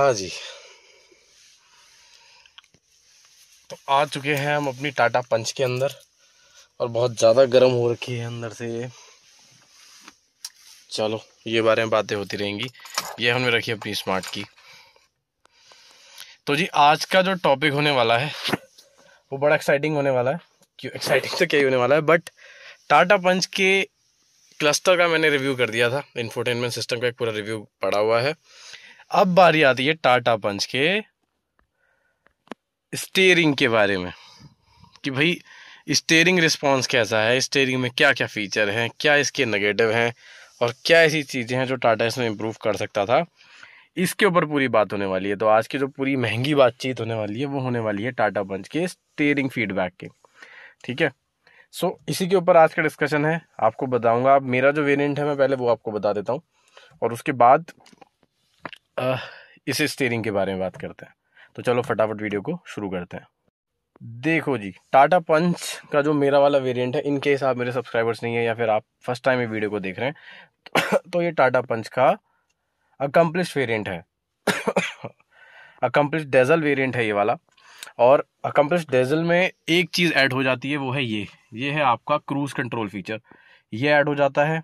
हाँ जी तो आ चुके हैं हम अपनी टाटा पंच के अंदर और बहुत ज़्यादा गर्म हो रखी है अंदर से ये चलो ये बारे में बातें होती रहेंगी ये हमने रखी अपनी स्मार्ट की तो जी आज का जो टॉपिक होने वाला है वो बड़ा एक्साइटिंग होने वाला है क्यों एक्साइटिंग तो क्या ही होने वाला है बट टाटा पंच के क्लस्टर का मैंने रिव्यू कर दिया था इन्फोटेनमेंट सिस्टम का एक पूरा रिव्यू पड़ा हुआ है अब बारी आती है टाटा पंच के स्टेयरिंग के बारे में कि भाई स्टेयरिंग रिस्पॉन्स कैसा है स्टेयरिंग में क्या क्या फीचर हैं क्या इसके नेगेटिव हैं और क्या ऐसी चीज़ें हैं जो टाटा इसमें इम्प्रूव कर सकता था इसके ऊपर पूरी बात होने वाली है तो आज की जो पूरी महंगी बातचीत होने वाली है वो होने वाली है टाटा पंच के स्टेयरिंग फीडबैक के ठीक है सो so, इसी के ऊपर आज का डिस्कशन है आपको बताऊंगा आप मेरा जो वेरिएंट है मैं पहले वो आपको बता देता हूँ और उसके बाद इसे स्टेयरिंग के बारे में बात करते हैं तो चलो फटाफट वीडियो को शुरू करते हैं देखो जी टाटा पंच का जो मेरा वाला वेरिएंट है इनके हिसाब मेरे सब्सक्राइबर्स नहीं है या फिर आप फर्स्ट टाइम ये वीडियो को देख रहे हैं तो ये टाटा पंच का अकम्पलिश वेरिएंट है अकम्पलिश डेजल वेरिएंट है ये वाला और अकम्पलिश डेजल में एक चीज़ ऐड हो जाती है वो है ये ये है आपका क्रूज़ कंट्रोल फीचर ये ऐड हो जाता है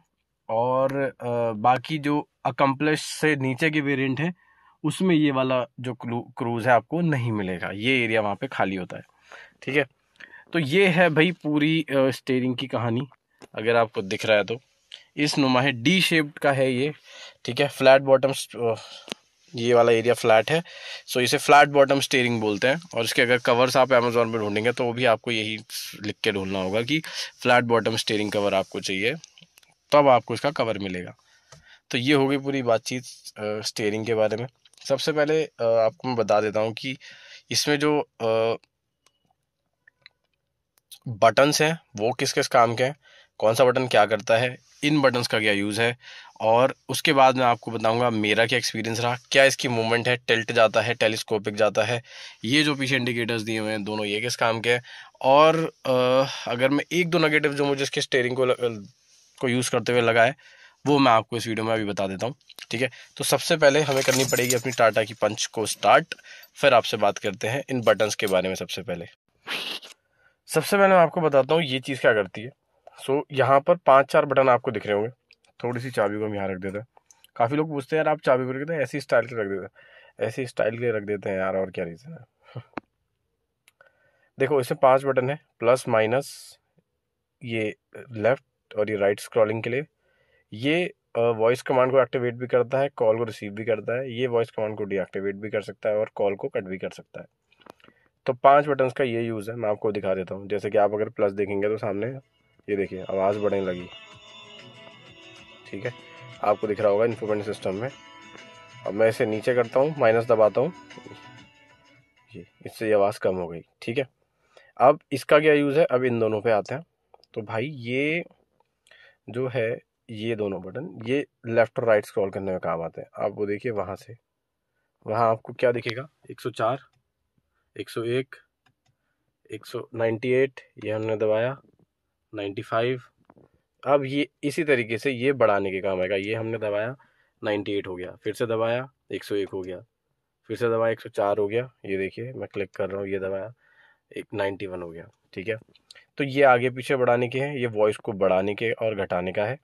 और बाकी जो अकम्पलिश से नीचे के वेरिएंट है उसमें ये वाला जो क्रूज़ है आपको नहीं मिलेगा ये एरिया वहाँ पे खाली होता है ठीक है तो ये है भाई पूरी स्टेयरिंग की कहानी अगर आपको दिख रहा है तो इस नुमा है डी शेप्ड का है ये ठीक है फ्लैट बॉटम ये वाला एरिया फ्लैट है सो इसे फ्लैट बॉटम स्टेयरिंग बोलते हैं और इसके अगर कवर्स आप अमेजोन पर ढूंढेंगे तो वो भी आपको यही लिख के ढूंढना होगा कि फ्लैट बॉटम स्टेयरिंग कवर आपको चाहिए तब आपको इसका कवर मिलेगा तो ये होगी पूरी बातचीत स्टेयरिंग के बारे में सबसे पहले आपको मैं बता देता हूँ कि इसमें जो बटन्स हैं वो किस किस काम के हैं कौन सा बटन क्या करता है इन बटन्स का क्या यूज़ है और उसके बाद मैं आपको बताऊंगा मेरा क्या एक्सपीरियंस रहा क्या इसकी मूवमेंट है टिल्ट जाता है टेलीस्कोपिक जाता है ये जो पीछे इंडिकेटर्स दिए हुए हैं दोनों ये किस काम के हैं और आ, अगर मैं एक दो नेगेटिव जो मुझे इसके स्टेयरिंग को को यूज़ करते हुए लगा है वो मैं आपको इस वीडियो में अभी बता देता हूँ ठीक है तो सबसे पहले हमें करनी पड़ेगी अपनी टाटा की पंच को स्टार्ट फिर आपसे बात करते हैं इन बटन्स के बारे में सबसे पहले सबसे पहले मैं आपको बताता हूँ ये चीज़ क्या करती है सो यहाँ पर पाँच चार बटन आपको दिख रहे होंगे थोड़ी सी चाबी को हम यहाँ रख देते हैं काफ़ी लोग पूछते हैं यार आप चाबी को रख देते हैं ऐसी स्टाइल के रख देते हैं ऐसी स्टाइल के रख देते हैं यार और क्या रीज़न है देखो इसमें पांच बटन है प्लस माइनस ये लेफ्ट और ये राइट स्क्रॉलिंग के लिए ये वॉइस कमांड को एक्टिवेट भी करता है कॉल को रिसीव भी करता है ये वॉइस कमांड को डीएक्टिवेट भी कर सकता है और कॉल को कट भी कर सकता है तो पांच बटन्स का ये यूज़ है मैं आपको दिखा देता हूँ जैसे कि आप अगर प्लस देखेंगे तो सामने ये देखिए आवाज़ बढ़ने लगी ठीक है आपको दिख रहा होगा इन्फोमेंट सिस्टम में अब मैं इसे नीचे करता हूँ माइनस दबाता हूँ ये इससे ये आवाज़ कम हो गई ठीक है अब इसका क्या यूज़ है अब इन दोनों पे आते हैं तो भाई ये जो है ये दोनों बटन ये लेफ़्ट और राइट स्क्रॉल करने में काम आते हैं आप वो देखिए वहाँ से वहाँ आपको क्या दिखेगा 104, 101, 198 ये हमने दबाया 95 अब ये इसी तरीके से ये बढ़ाने के काम आएगा ये हमने दबाया 98 हो गया फिर से दबाया 101 हो गया फिर से दबाया 104 हो गया ये देखिए मैं क्लिक कर रहा हूँ ये दबाया एक 91 हो गया ठीक है तो ये आगे पीछे बढ़ाने के हैं ये वॉइस को बढ़ाने के और घटाने का है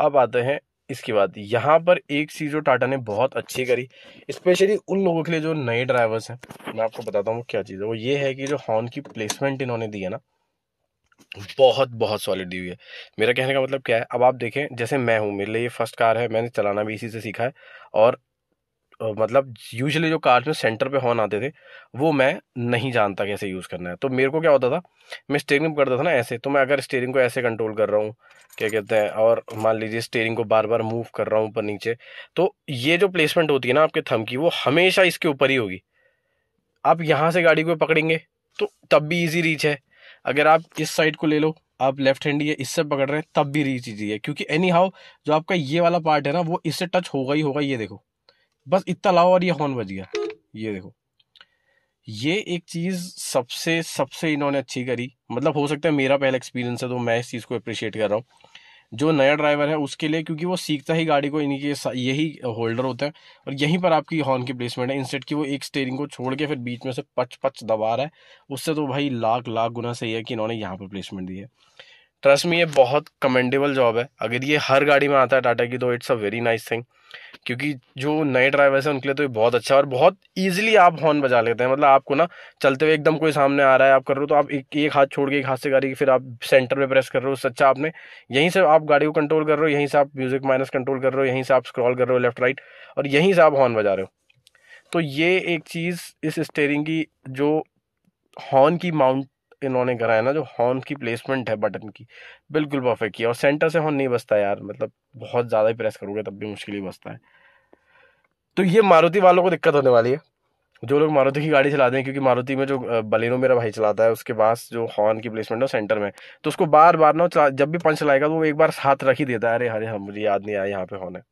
अब आते हैं इसके बाद यहाँ पर एक चीज़ जो टाटा ने बहुत अच्छी करी स्पेशली उन लोगों के लिए जो नए ड्राइवर्स हैं मैं आपको बताता हूँ क्या चीज़ है वो ये है कि जो हॉर्न की प्लेसमेंट इन्होंने दी है ना बहुत बहुत सॉलिड दी हुई है मेरा कहने का मतलब क्या है अब आप देखें जैसे मैं हूँ मेरे लिए ये फर्स्ट कार है मैंने चलाना भी इसी से सीखा है और मतलब यूजली जो कार्ड्स में सेंटर पे हॉर्न आते थे वो मैं नहीं जानता कैसे यूज़ करना है तो मेरे को क्या होता था मैं स्टेयरिंग करता था ना ऐसे तो मैं अगर स्टेयरिंग को ऐसे कंट्रोल कर रहा हूँ क्या कहते हैं और मान लीजिए स्टेयरिंग को बार बार मूव कर रहा हूँ ऊपर नीचे तो ये जो प्लेसमेंट होती है ना आपके थम की वो हमेशा इसके ऊपर ही होगी आप यहाँ से गाड़ी को पकड़ेंगे तो तब भी ईजी रीच है अगर आप इस साइड को ले लो आप लेफ्ट हैंड ये इससे पकड़ रहे हैं तब भी रीच ईजी है क्योंकि एनी हाउ जो आपका ये वाला पार्ट है ना वो इससे टच होगा ही होगा ये देखो बस इतना लाओ और ये हॉर्न बज गया ये देखो ये एक चीज़ सबसे सबसे इन्होंने अच्छी करी मतलब हो सकता है मेरा पहला एक्सपीरियंस है तो मैं इस चीज़ को अप्रिशिएट कर रहा हूँ जो नया ड्राइवर है उसके लिए क्योंकि वो सीखता ही गाड़ी को इनके यही होल्डर होता है और यहीं पर आपकी हॉर्न की प्लेसमेंट है इंस्टेड की वो एक स्टेयरिंग को छोड़ के फिर बीच में से पच पच दबा रहा है उससे तो भाई लाख लाख गुना सही है कि इन्होंने यहाँ पर प्लेसमेंट दी है ट्रस्ट में ये बहुत कमेंडेबल जॉब है अगर ये हर गाड़ी में आता है टाटा की तो it's a very nice thing क्योंकि जो नए ड्राइवर्स हैं उनके लिए तो ये बहुत अच्छा है और बहुत ईजिली आप हॉर्न बजा लेते हैं मतलब आपको ना चलते हुए एकदम कोई सामने आ रहा है आप कर रहे हो तो आप एक एक हाथ छोड़ के एक हाथ से गाड़ी फिर आप सेंटर में प्रेस कर रहे हो उससे अच्छा आपने यहीं से आप गाड़ी को कंट्रोल कर रहे हो यहीं से आप म्यूज़िक माइनस कंट्रोल कर रहे हो यहीं से आप स्क्रॉल कर रहे हो लेफ्ट राइट और यहीं से आप हॉर्न बजा रहे हो तो ये एक चीज़ इस स्टेयरिंग की जो हॉर्न की माउंट इन्होंने कराया ना जो हॉर्न की प्लेसमेंट है बटन की बिल्कुल परफेक्ट किया और सेंटर से हॉर्न नहीं बसता यार मतलब बहुत ज़्यादा ही प्रेस करोगे तब भी मुश्किल ही बसता है तो ये मारुति वालों को दिक्कत होने वाली है जो लोग मारुति की गाड़ी चलाते हैं क्योंकि मारुति में जो बलेनो मेरा भाई चलाता है उसके पास जो हॉर्न की प्लेसमेंट है सेंटर में तो उसको बार बार ना जब भी पंच चलाएगा तो वो एक बार हाथ रख ही देता है अरे अरे हम हाँ, मुझे याद नहीं आया यहाँ पे हॉर्न है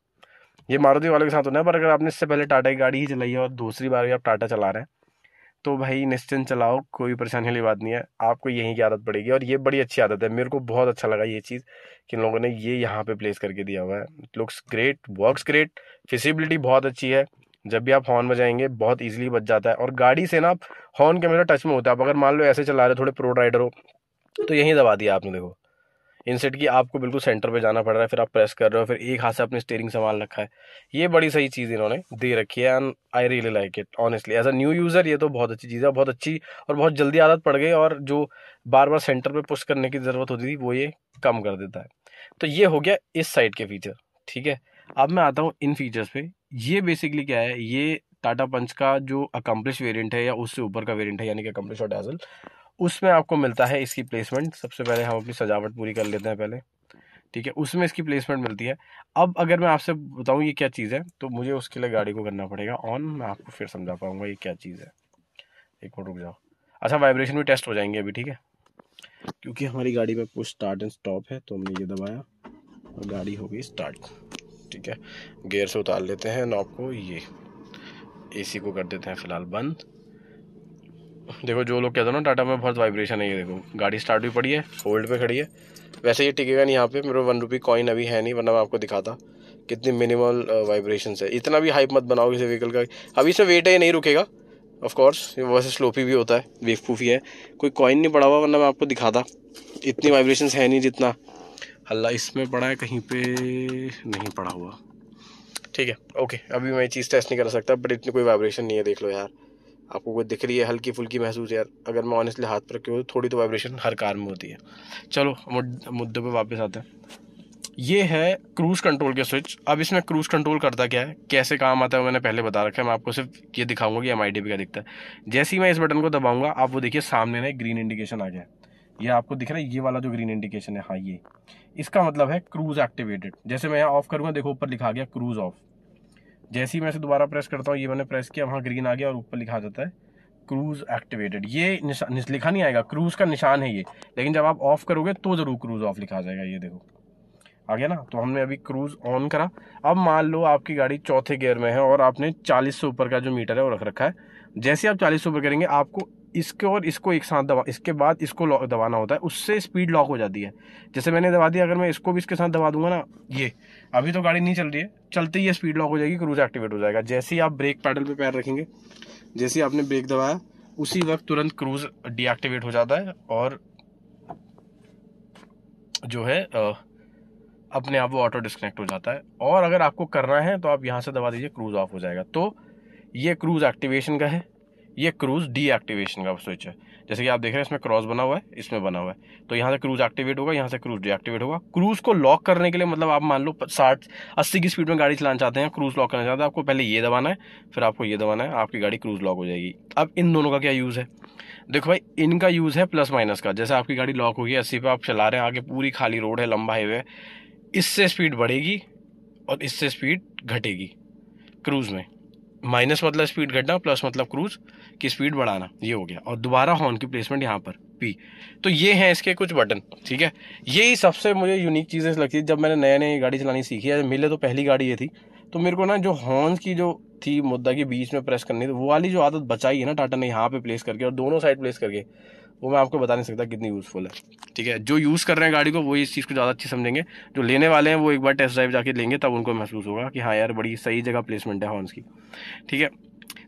ये मारुति वालों के साथ होना है पर अगर आपने इससे पहले टाटा की गाड़ी ही चलाई है और दूसरी बार भी आप टाटा चला रहे हैं तो भाई निश्चिंत चलाओ कोई परेशानी वाली बात नहीं है आपको यहीं की आदत पड़ेगी और ये बड़ी अच्छी आदत है मेरे को बहुत अच्छा लगा ये चीज़ कि इन लोगों ने ये यहाँ पे प्लेस करके दिया हुआ है looks great works great feasibility बहुत अच्छी है जब भी आप हॉर्न बजाएंगे बहुत ईजिली बच जाता है और गाड़ी से ना आप हॉर्न के मेरा टच में होता है आप अगर मान लो ऐसे चला रहे थोड़े प्रो राइडर हो तो यहीं दबा दिया आपने देखो इनसेट की आपको बिल्कुल सेंटर पे जाना पड़ रहा है फिर आप प्रेस कर रहे हो फिर एक हाथ से अपने स्टेयरिंग संभाल रखा है ये बड़ी सही चीज़ इन्होंने दे रखी है and I really like it honestly as a new user ये तो बहुत अच्छी चीज़ है बहुत अच्छी और बहुत जल्दी आदत पड़ गई और जो बार बार सेंटर पर पुश करने की ज़रूरत होती थी वो ये कम कर देता है तो ये हो गया इस साइड के फीचर ठीक है अब मैं आता हूँ इन फीचर्स पे ये बेसिकली क्या है ये टाटा पंच का जो अकम्पलिश वेरिएंट है या उससे ऊपर का वेरिएंट है यानी कि अकम्पलिश और डैजल उसमें आपको मिलता है इसकी प्लेसमेंट सबसे पहले हम अपनी सजावट पूरी कर लेते हैं पहले ठीक है उसमें इसकी प्लेसमेंट मिलती है अब अगर मैं आपसे बताऊँ ये क्या चीज़ है तो मुझे उसके लिए गाड़ी को करना पड़ेगा ऑन मैं आपको फिर समझा पाऊँगा ये क्या चीज़ है एक मिनट रुक जाओ अच्छा वाइब्रेशन भी टेस्ट हो जाएंगे अभी ठीक है क्योंकि हमारी गाड़ी में कुछ स्टार्ट एंड स्टॉप है तो हमने ये दबाया और गाड़ी हो गई स्टार्ट ठीक है गेयर से उतार लेते हैं नॉब को ये एसी को कर देते हैं फिलहाल बंद देखो जो लोग कहते हैं ना टाटा में बहुत वाइब्रेशन है ये देखो गाड़ी स्टार्ट भी पड़ी है होल्ड पे खड़ी है वैसे ये टिकेगा नहीं यहाँ पे मेरे वन रुपी कॉइन अभी है नहीं वरना मैं आपको दिखाता कितनी मिनिमल वाइब्रेशन uh, है इतना भी हाइप मत बनाओ किसी व्हीकल का अभी इसमें वेट है ये नहीं रुकेगा ऑफकोर्स वैसे स्लोपी भी होता है वेफ ही है कोई कॉइन नहीं पड़ा हुआ वरना मैं आपको दिखाता इतनी वाइब्रेशन है नहीं जितना हल्ला इसमें पड़ा है कहीं पर नहीं पड़ा हुआ ठीक है ओके अभी मैं ये चीज़ टेस्ट नहीं कर सकता बट इतनी कोई वाइब्रेशन नहीं है देख लो यार आपको कोई दिख रही है हल्की फुल्की महसूस यार अगर मैं ऑनेस्टली हाथ पर रखे हो तो थोड़ी तो वाइब्रेशन हर कार में होती है चलो मुद्दे पर वापस आते हैं ये है क्रूज़ कंट्रोल के स्विच अब इसमें क्रूज़ कंट्रोल करता क्या है कैसे काम आता है मैंने पहले बता रखा है मैं आपको सिर्फ ये दिखाऊंगा कि एम आई क्या दिखता है जैसे ही मैं इस बटन को दबाऊंगा आप वो देखिए सामने ना ग्रीन इंडिकेशन आ गया ये आपको दिख रहा है ये वाला जो ग्रीन इंडिकेशन है हाँ ये इसका मतलब है क्रूज़ एक्टिवेटेड जैसे मैं यहाँ ऑफ करूँगा देखो ऊपर लिखा गया क्रूज़ ऑफ जैसे ही मैं इसे दोबारा प्रेस करता हूँ ये मैंने प्रेस किया वहाँ ग्रीन आ गया और ऊपर लिखा जाता है क्रूज़ एक्टिवेटेड ये निशान लिखा नहीं आएगा क्रूज़ का निशान है ये लेकिन जब आप ऑफ़ करोगे तो ज़रूर क्रूज़ ऑफ़ लिखा जाएगा ये देखो आ गया ना तो हमने अभी क्रूज़ ऑन करा अब मान लो आपकी गाड़ी चौथे गियर में है और आपने 40 से ऊपर का जो मीटर है वो रख रखा है जैसे आप 40 से ऊपर करेंगे आपको इसके और इसको एक साथ दबा इसके बाद इसको दबाना होता है उससे स्पीड लॉक हो जाती है जैसे मैंने दबा दिया अगर मैं इसको भी इसके साथ दबा दूंगा ना ये अभी तो गाड़ी नहीं चल रही है चलते ही ये स्पीड लॉक हो जाएगी क्रूज एक्टिवेट हो जाएगा जैसे ही आप ब्रेक पैडल पर पैर रखेंगे जैसे ही आपने ब्रेक दबाया उसी वक्त तुरंत क्रूज डीएक्टिवेट हो जाता है और जो है अपने आप वो ऑटो डिस्कनेक्ट हो जाता है और अगर आपको करना है तो आप यहाँ से दबा दीजिए क्रूज ऑफ हो जाएगा तो ये क्रूज एक्टिवेशन का है ये क्रूज डीएक्टिवेशन का स्विच है जैसे कि आप देख रहे हैं इसमें क्रॉस बना हुआ है इसमें बना हुआ है तो यहाँ से क्रूज एक्टिवेट होगा यहाँ से क्रूज डीएक्टिवेट होगा क्रूज को लॉक करने के लिए मतलब आप मान लो साठ अस्सी की स्पीड में गाड़ी चलाना चाहते हैं क्रूज लॉक करना चाहते हैं आपको पहले ये दबाना है फिर आपको ये दबाना है आपकी गाड़ी क्रूज लॉक हो जाएगी अब इन दोनों का क्या यूज़ है देखो भाई इनका यूज़ है प्लस माइनस का जैसे आपकी गाड़ी लॉक होगी अस्सी पर आप चला रहे हैं आगे पूरी खाली रोड है लंबा हाईवे इससे स्पीड बढ़ेगी और इससे स्पीड घटेगी क्रूज़ में माइनस मतलब स्पीड घटना प्लस मतलब क्रूज की स्पीड बढ़ाना ये हो गया और दोबारा हॉर्न की प्लेसमेंट यहाँ पर पी तो ये हैं इसके कुछ बटन ठीक है यही सबसे मुझे यूनिक चीज़ें लगती है जब मैंने नया नई गाड़ी चलानी सीखी है मेरे तो पहली गाड़ी ये थी तो मेरे को ना जो हॉर्न की जो थी मुद्दा के बीच में प्रेस करनी थी वो वाली जो आदत बचाई है ना टाटा ने यहाँ पे प्लेस करके और दोनों साइड प्लेस करके वो मैं आपको बता नहीं सकता कितनी यूज़फुल है ठीक है जो यूज़ कर रहे हैं गाड़ी को वो इस चीज़ को ज़्यादा अच्छी समझेंगे जो लेने वाले हैं वो एक बार टेस्ट ड्राइव जाके लेंगे तब उनको महसूस होगा कि हाँ यार बड़ी सही जगह प्लेसमेंट है हॉर्न्स की ठीक है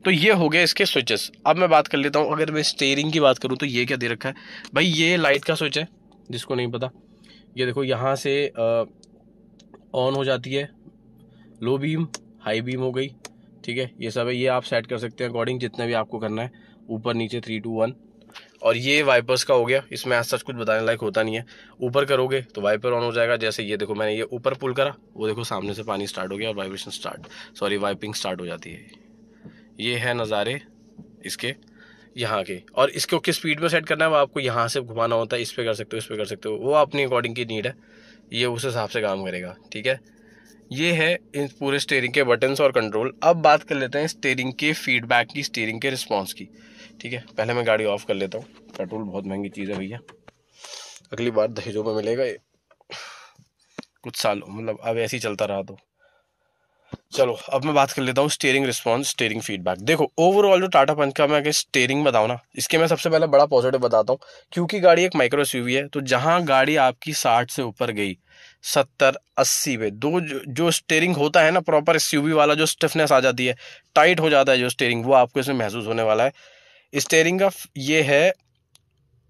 तो ये हो गया इसके स्विचेस अब मैं बात कर लेता हूँ अगर मैं स्टेयरिंग की बात करूँ तो ये क्या दे रखा है भाई ये लाइट का स्विच है जिसको नहीं पता ये देखो यहाँ से ऑन हो जाती है लो बीम हाई बीम हो गई ठीक है ये सब है ये आप सेट कर सकते हैं अकॉर्डिंग जितना भी आपको करना है ऊपर नीचे थ्री टू वन और ये वाइपर्स का हो गया इसमें आज सच कुछ बताने लायक होता नहीं है ऊपर करोगे तो वाइपर ऑन हो जाएगा जैसे ये देखो मैंने ये ऊपर पुल करा वो देखो सामने से पानी स्टार्ट हो गया और vibration start sorry wiping start हो जाती है ये है नज़ारे इसके यहाँ के और इसको किस स्पीड में सेट करना है वो आपको यहाँ से घुमाना होता है इस पर कर सकते हो इस पर कर सकते हो वो अपनी अकॉर्डिंग की नीड है ये उस हिसाब से काम करेगा ठीक है ये है इन पूरे स्टेयरिंग के बटन्स और कंट्रोल अब बात कर लेते हैं स्टेयरिंग के फीडबैक की स्टेयरिंग के रिस्पॉन्स की ठीक है पहले मैं गाड़ी ऑफ कर लेता हूँ पेट्रोल बहुत महंगी चीज़ है भैया अगली बार दहेजों में मिलेगा ये कुछ साल मतलब अब ऐसे ही चलता रहा तो चलो अब मैं बात कर लेता हूँ स्टेयरिंग रिस्पॉन्स स्टेयरिंग फीडबैक देखो ओवरऑल जो टाटा पंच का मैं अगर स्टेयरिंग बताऊँ ना इसके मैं सबसे पहले बड़ा पॉजिटिव बताता हूँ क्योंकि गाड़ी एक माइक्रो एस है तो जहाँ गाड़ी आपकी साठ से ऊपर गई सत्तर अस्सी पे दो जो, जो स्टेयरिंग होता है ना प्रॉपर एस वाला जो स्टिफनेस आ जाती है टाइट हो जाता है जो स्टेयरिंग वो आपको इसमें महसूस होने वाला है स्टेयरिंग का ये है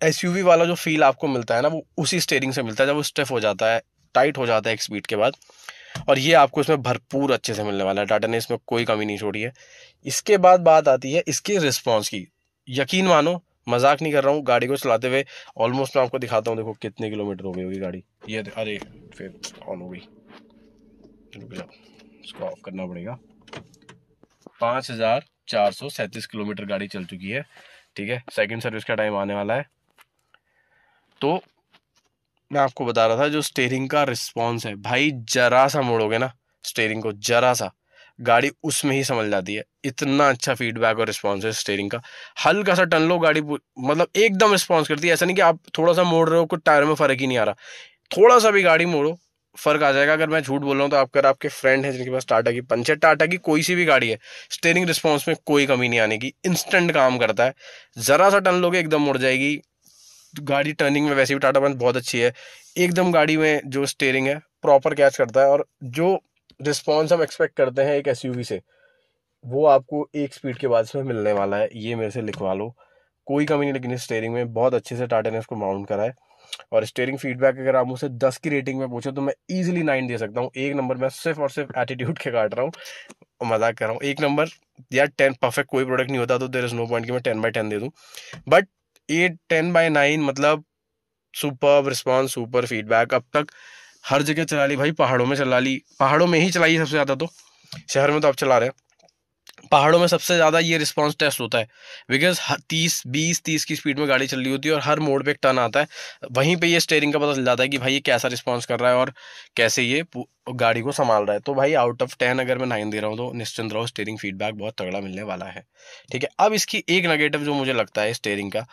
एस वाला जो फील आपको मिलता है ना वो उसी स्टेयरिंग से मिलता है जब वो स्टेफ हो जाता है टाइट हो जाता है एक स्पीड के बाद और ये आपको इसमें भरपूर अच्छे से मिलने वाला है टाटा ने इसमें कोई कमी नहीं छोड़ी है इसके बाद बात आती है इसके रिस्पॉन्स की यकीन मानो मजाक नहीं कर रहा हूँ गाड़ी को चलाते हुए ऑलमोस्ट मैं आपको दिखाता हूँ देखो कितने किलोमीटर हो गई होगी गाड़ी ये अरे फिर ऑन हो गई इसको ऑफ करना पड़ेगा पाँच हज़ार चार सौ सैंतीस किलोमीटर गाड़ी चल चुकी है ठीक है सेकंड सर्विस का टाइम आने वाला है तो मैं आपको बता रहा था जो स्टेयरिंग का रिस्पॉन्स है भाई जरा सा मोड़ोगे ना स्टेयरिंग को जरा सा गाड़ी उसमें ही समझ जाती है इतना अच्छा फीडबैक और रिस्पॉन्स है स्टेयरिंग का हल्का सा टन लो गाड़ी मतलब एकदम रिस्पॉन्स करती है ऐसा नहीं कि आप थोड़ा सा मोड़ रहे हो कुछ टायर में फ़र्क ही नहीं आ रहा थोड़ा सा भी गाड़ी मोड़ो फर्क आ जाएगा अगर मैं झूठ बोल रहा हूँ तो आप अगर आपके फ्रेंड हैं जिनके पास टाटा की पंचर टाटा की कोई सी भी गाड़ी है स्टेयरिंग रिस्पॉन्स में कोई कमी नहीं आने की इंस्टेंट काम करता है ज़रा सा टर्न लोगे एकदम मुड़ जाएगी गाड़ी टर्निंग में वैसे भी टाटा पंच बहुत अच्छी है एकदम गाड़ी में जो स्टेयरिंग है प्रॉपर कैच करता है और जो रिस्पॉन्स हम एक्सपेक्ट करते हैं एक एस से वो आपको एक स्पीड के बाद इसमें मिलने वाला है ये मेरे से लिखवा लो कोई कमी नहीं लेकिन स्टेयरिंग में बहुत अच्छे से टाटा ने उसको माउंट करा है और स्टेयरिंग फीडबैक अगर आप मुझसे दस की रेटिंग में पूछो तो मैं ईजिली नाइन दे सकता हूँ एक नंबर मैं सिर्फ और सिर्फ एटीट्यूड के काट रहा हूँ मजाक कर रहा हूँ एक नंबर या टेन परफेक्ट कोई प्रोडक्ट नहीं होता तो देर इज़ नो पॉइंट कि मैं टेन बाई टेन दे दूँ but eight ten by nine मतलब सुपर रिस्पॉन्स सुपर फीडबैक अब तक हर जगह चला ली भाई पहाड़ों में चला ली पहाड़ों में ही चलाई सबसे ज़्यादा तो शहर में तो आप चला रहे हैं पहाड़ों में सबसे ज़्यादा ये रिस्पॉन्स टेस्ट होता है बिकॉज तीस बीस तीस की स्पीड में गाड़ी चल रही होती है और हर मोड़ पे एक टर्न आता है वहीं पे ये स्टेयरिंग का पता चल जाता है कि भाई ये कैसा रिस्पॉन्स कर रहा है और कैसे ये गाड़ी को संभाल रहा है तो भाई आउट ऑफ टेन अगर मैं नाइन दे रहा हूँ तो निश्चिंत रहो स्टेयरिंग फीडबैक बहुत तगड़ा मिलने वाला है ठीक है अब इसकी एक नेगेटिव जो मुझे लगता है स्टेयरिंग का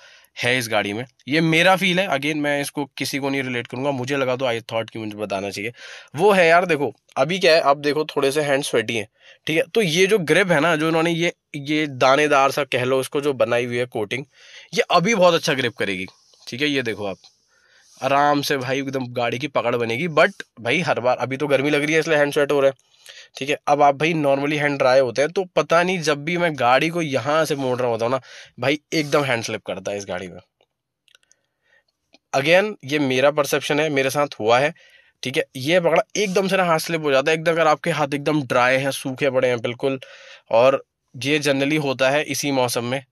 है इस गाड़ी में ये मेरा फील है अगेन मैं इसको किसी को नहीं रिलेट करूंगा मुझे लगा तो आई थॉट कि मुझे बताना चाहिए वो है यार देखो अभी क्या है आप देखो थोड़े से हैंड स्वेटी हैं ठीक है तो ये जो ग्रिप है ना जो इन्होंने ये ये दानेदार सा कह लो इसको जो बनाई हुई है कोटिंग ये अभी बहुत अच्छा ग्रिप करेगी ठीक है ये देखो आप आराम से भाई एकदम गाड़ी की पकड़ बनेगी बट भाई हर बार अभी तो गर्मी लग रही है इसलिए हैंड स्वेट हो रहा है ठीक है अब आप भाई नॉर्मली हैंड ड्राई होते हैं तो पता नहीं जब भी मैं गाड़ी को यहाँ से मोड़ रहा होता हूँ ना भाई एकदम हैंड स्लिप करता है इस गाड़ी में अगेन ये मेरा परसेप्शन है मेरे साथ हुआ है ठीक है ये पकड़ा एकदम से ना हाथ स्लिप हो जाता है एकदम तो अगर आपके हाथ एकदम ड्राई हैं सूखे पड़े हैं बिल्कुल और ये जनरली होता है इसी मौसम में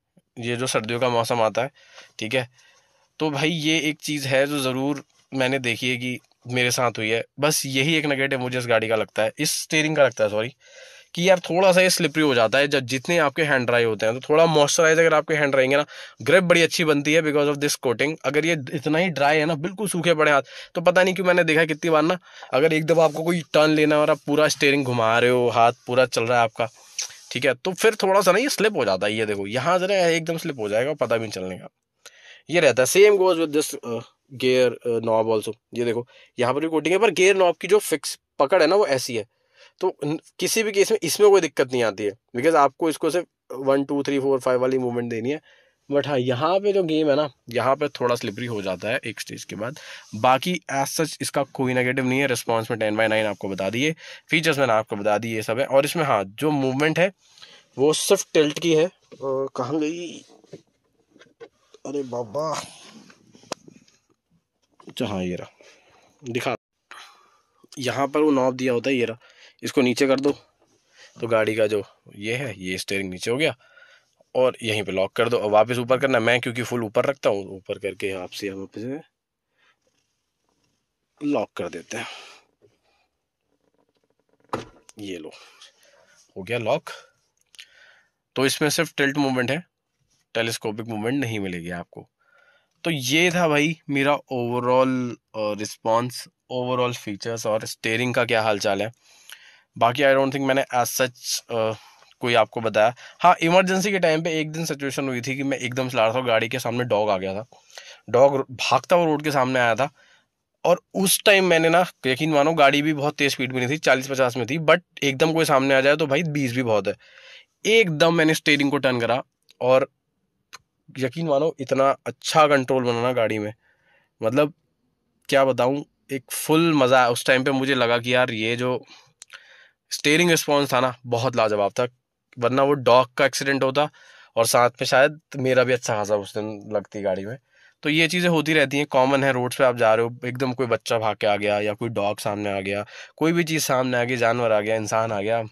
ये जो सर्दियों का मौसम आता है ठीक है तो भाई ये एक चीज़ है जो ज़रूर मैंने देखी है कि मेरे साथ हुई है बस यही एक नेगेटिव मुझे इस गाड़ी का लगता है इस स्टेयरिंग का लगता है सॉरी कि यार थोड़ा सा ये स्लिपरी हो जाता है जब जितने आपके हैंड ड्राई होते हैं तो थोड़ा मॉइस्चराइज अगर आपके हैंड है ना ग्रिप बड़ी अच्छी बनती है बिकॉज ऑफ दिस कोटिंग अगर ये इतना ही ड्राई है ना बिल्कुल सूखे पड़े हाथ तो पता नहीं क्यों मैंने देखा कितनी बार ना अगर एक दफ़ा आपको कोई टर्न लेना और आप पूरा स्टेयरिंग घुमा रहे हो हाथ पूरा चल रहा है आपका ठीक है तो फिर थोड़ा सा ना ये स्लिप हो जाता है ये देखो यहाँ ज़रा एकदम स्लिप हो जाएगा पता भी नहीं चलने का ये रहता है same goes with this gear knob also ये देखो यहाँ पर भी कोटिंग है पर गेयर नॉब की जो फिक्स पकड़ है ना वो ऐसी है तो किसी भी केस में इसमें कोई दिक्कत नहीं आती है बिकॉज आपको इसको सिर्फ one two three four five वाली मूवमेंट देनी है बट हाँ यहाँ पे जो गेम है ना यहाँ पे थोड़ा स्लिपरी हो जाता है एक स्टेज के बाद बाकी एज सच इसका कोई नेगेटिव नहीं है रिस्पॉन्स में टेन बाई नाइन आपको बता दिए फीचर्स मैंने आपको बता दिए ये सब है और इसमें हाँ जो मूवमेंट है वो सिर्फ टिल्ट की है कहाँ गई अरे बाबा अच्छा हाँ ये रहा दिखा यहाँ पर वो नॉब दिया होता है ये रहा इसको नीचे कर दो तो गाड़ी का जो ये है ये स्टेयरिंग नीचे हो गया और यहीं पे लॉक कर दो और वापस ऊपर करना मैं क्योंकि फुल ऊपर रखता हूँ ऊपर करके आपसे हम वापस लॉक कर देते हैं ये लो हो गया लॉक तो इसमें सिर्फ टिल्ट मूवमेंट है टेलीस्कोपिक मूवमेंट नहीं मिलेगी आपको तो ये था भाई मेरा ओवरऑल रिस्पांस ओवरऑल फीचर्स और स्टेयरिंग का क्या हाल चाल है बाकी आई डोंट थिंक मैंने एज सच कोई आपको बताया हाँ इमरजेंसी के टाइम पे एक दिन सिचुएशन हुई थी कि मैं एकदम चला रहा था गाड़ी के सामने डॉग आ गया था डॉग भागता हुआ रोड के सामने आया था और उस टाइम मैंने ना यकीन मानो गाड़ी भी बहुत तेज़ स्पीड में नहीं थी चालीस पचास में थी बट एकदम कोई सामने आ जाए तो भाई बीस भी बहुत है एकदम मैंने स्टेयरिंग को टर्न करा और यकीन मानो इतना अच्छा कंट्रोल बनाना गाड़ी में मतलब क्या बताऊँ एक फुल मज़ा उस टाइम पे मुझे लगा कि यार ये जो स्टेयरिंग रिस्पॉन्स था ना बहुत लाजवाब था वरना वो डॉग का एक्सीडेंट होता और साथ में शायद मेरा भी अच्छा खासा उस दिन लगती गाड़ी में तो ये चीज़ें होती रहती हैं कॉमन है रोड्स पे आप जा रहे हो एकदम कोई बच्चा भाग के आ गया या कोई डॉग सामने आ गया कोई भी चीज़ सामने आ गई जानवर आ गया इंसान आ गया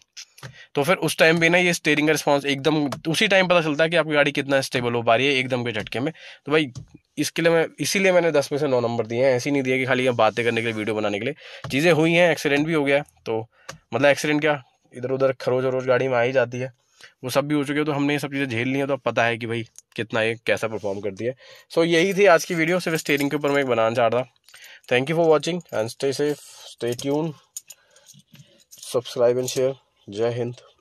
तो फिर उस टाइम पे ना ये स्टेयरिंग का रिस्पॉन्स एकदम उसी टाइम पता चलता है कि आपकी गाड़ी कितना स्टेबल हो पा रही है एकदम के झटके में तो भाई इसके लिए मैं इसीलिए मैंने दस में से नौ नंबर दिए हैं ऐसी नहीं दिया कि खाली हम बातें करने के लिए वीडियो बनाने के लिए चीज़ें हुई हैं एक्सीडेंट भी हो गया तो मतलब एक्सीडेंट क्या इधर उधर खरोज रोज गाड़ी में आ ही जाती है वो सब भी हो चुके हैं तो हमने ये सब चीज़ें झेल ली है तो अब पता है कि भाई कितना ये कैसा परफॉर्म करती है सो so, यही थी आज की वीडियो सिर्फ स्टेयरिंग के ऊपर मैं एक बनाना चाह रहा था thank you for watching and stay safe stay tune subscribe and share जय हिंद